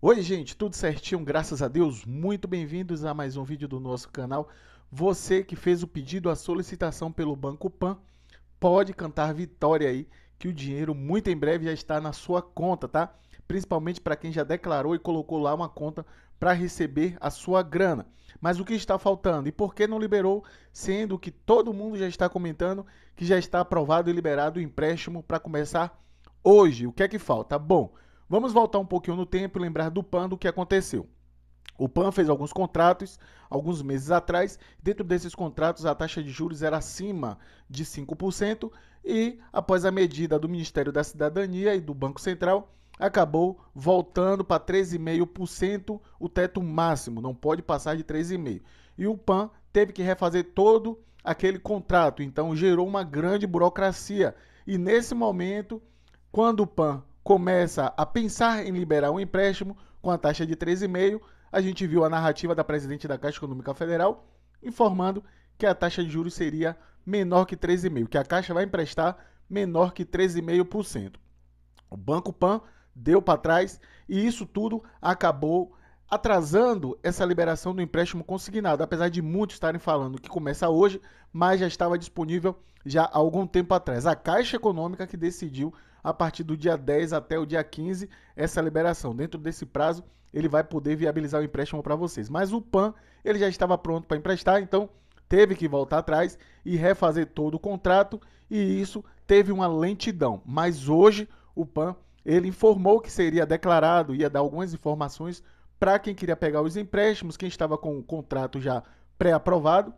Oi, gente, tudo certinho? Graças a Deus, muito bem-vindos a mais um vídeo do nosso canal. Você que fez o pedido, a solicitação pelo Banco Pan, pode cantar vitória aí, que o dinheiro muito em breve já está na sua conta, tá? Principalmente para quem já declarou e colocou lá uma conta para receber a sua grana. Mas o que está faltando e por que não liberou, sendo que todo mundo já está comentando que já está aprovado e liberado o empréstimo para começar hoje? O que é que falta? Bom, Vamos voltar um pouquinho no tempo e lembrar do PAN do que aconteceu. O PAN fez alguns contratos alguns meses atrás. Dentro desses contratos, a taxa de juros era acima de 5%, e após a medida do Ministério da Cidadania e do Banco Central, acabou voltando para 3,5% o teto máximo, não pode passar de 3,5%. E o PAN teve que refazer todo aquele contrato, então gerou uma grande burocracia. E nesse momento, quando o PAN começa a pensar em liberar um empréstimo com a taxa de 13,5%. A gente viu a narrativa da presidente da Caixa Econômica Federal informando que a taxa de juros seria menor que 13,5%, que a Caixa vai emprestar menor que 13,5%. O Banco Pan deu para trás e isso tudo acabou atrasando essa liberação do empréstimo consignado, apesar de muitos estarem falando que começa hoje, mas já estava disponível já há algum tempo atrás. A Caixa Econômica que decidiu a partir do dia 10 até o dia 15 essa liberação. Dentro desse prazo, ele vai poder viabilizar o empréstimo para vocês. Mas o PAN, ele já estava pronto para emprestar, então teve que voltar atrás e refazer todo o contrato, e isso teve uma lentidão. Mas hoje o PAN, ele informou que seria declarado, ia dar algumas informações para quem queria pegar os empréstimos, quem estava com o contrato já pré-aprovado.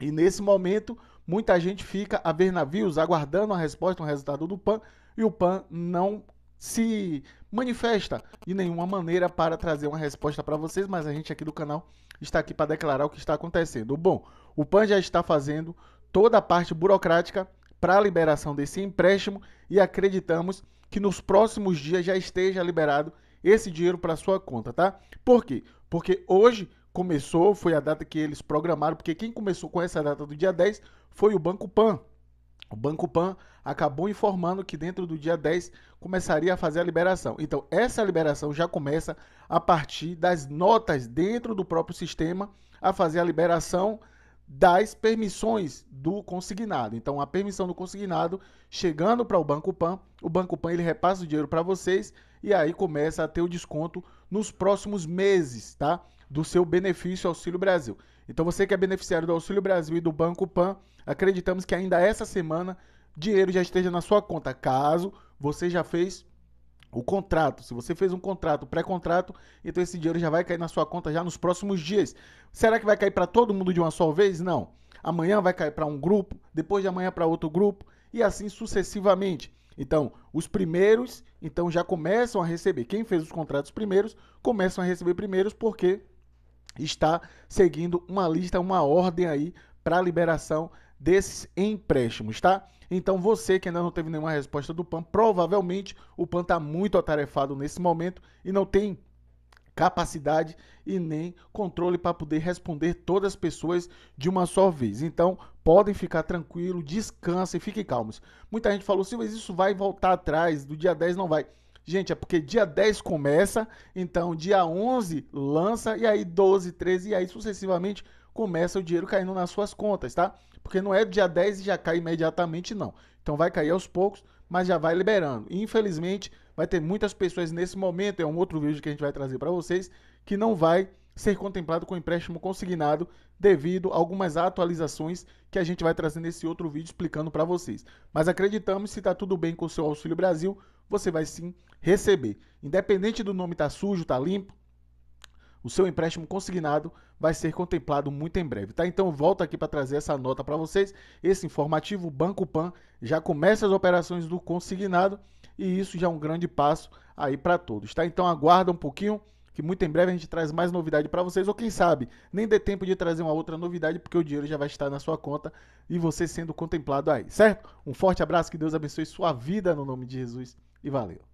E nesse momento, muita gente fica a ver navios, aguardando a resposta, um resultado do PAN, e o PAN não se manifesta de nenhuma maneira para trazer uma resposta para vocês, mas a gente aqui do canal está aqui para declarar o que está acontecendo. Bom, o PAN já está fazendo toda a parte burocrática para a liberação desse empréstimo e acreditamos que nos próximos dias já esteja liberado esse dinheiro para sua conta, tá? Por quê? Porque hoje começou, foi a data que eles programaram, porque quem começou com essa data do dia 10 foi o Banco Pan. O Banco Pan acabou informando que dentro do dia 10 começaria a fazer a liberação. Então, essa liberação já começa a partir das notas dentro do próprio sistema a fazer a liberação das permissões do consignado. Então, a permissão do consignado chegando para o Banco Pan, o Banco Pan ele repassa o dinheiro para vocês e aí começa a ter o desconto nos próximos meses, tá? Do seu benefício Auxílio Brasil. Então, você que é beneficiário do Auxílio Brasil e do Banco Pan, acreditamos que ainda essa semana dinheiro já esteja na sua conta, caso você já fez o contrato, se você fez um contrato, pré-contrato, então esse dinheiro já vai cair na sua conta já nos próximos dias. Será que vai cair para todo mundo de uma só vez? Não. Amanhã vai cair para um grupo, depois de amanhã para outro grupo e assim sucessivamente. Então, os primeiros então já começam a receber. Quem fez os contratos primeiros começam a receber primeiros porque está seguindo uma lista, uma ordem aí para a liberação desses empréstimos, tá? Então você que ainda não teve nenhuma resposta do PAN, provavelmente o PAN está muito atarefado nesse momento e não tem capacidade e nem controle para poder responder todas as pessoas de uma só vez. Então, podem ficar tranquilo, descansem, fiquem calmos. Muita gente falou assim, mas isso vai voltar atrás, do dia 10 não vai. Gente, é porque dia 10 começa, então dia 11 lança, e aí 12, 13, e aí sucessivamente começa o dinheiro caindo nas suas contas, tá? Porque não é dia 10 e já cai imediatamente, não. Então vai cair aos poucos, mas já vai liberando. infelizmente, vai ter muitas pessoas nesse momento, é um outro vídeo que a gente vai trazer para vocês, que não vai ser contemplado com empréstimo consignado devido a algumas atualizações que a gente vai trazer nesse outro vídeo explicando para vocês. Mas acreditamos, se está tudo bem com o seu Auxílio Brasil, você vai sim receber. Independente do nome tá sujo, tá limpo, o seu empréstimo consignado vai ser contemplado muito em breve, tá? Então volto aqui para trazer essa nota para vocês, esse informativo, o Banco Pan já começa as operações do consignado e isso já é um grande passo aí para todos, tá? Então aguarda um pouquinho que muito em breve a gente traz mais novidade para vocês, ou quem sabe, nem dê tempo de trazer uma outra novidade, porque o dinheiro já vai estar na sua conta e você sendo contemplado aí, certo? Um forte abraço, que Deus abençoe sua vida no nome de Jesus e valeu!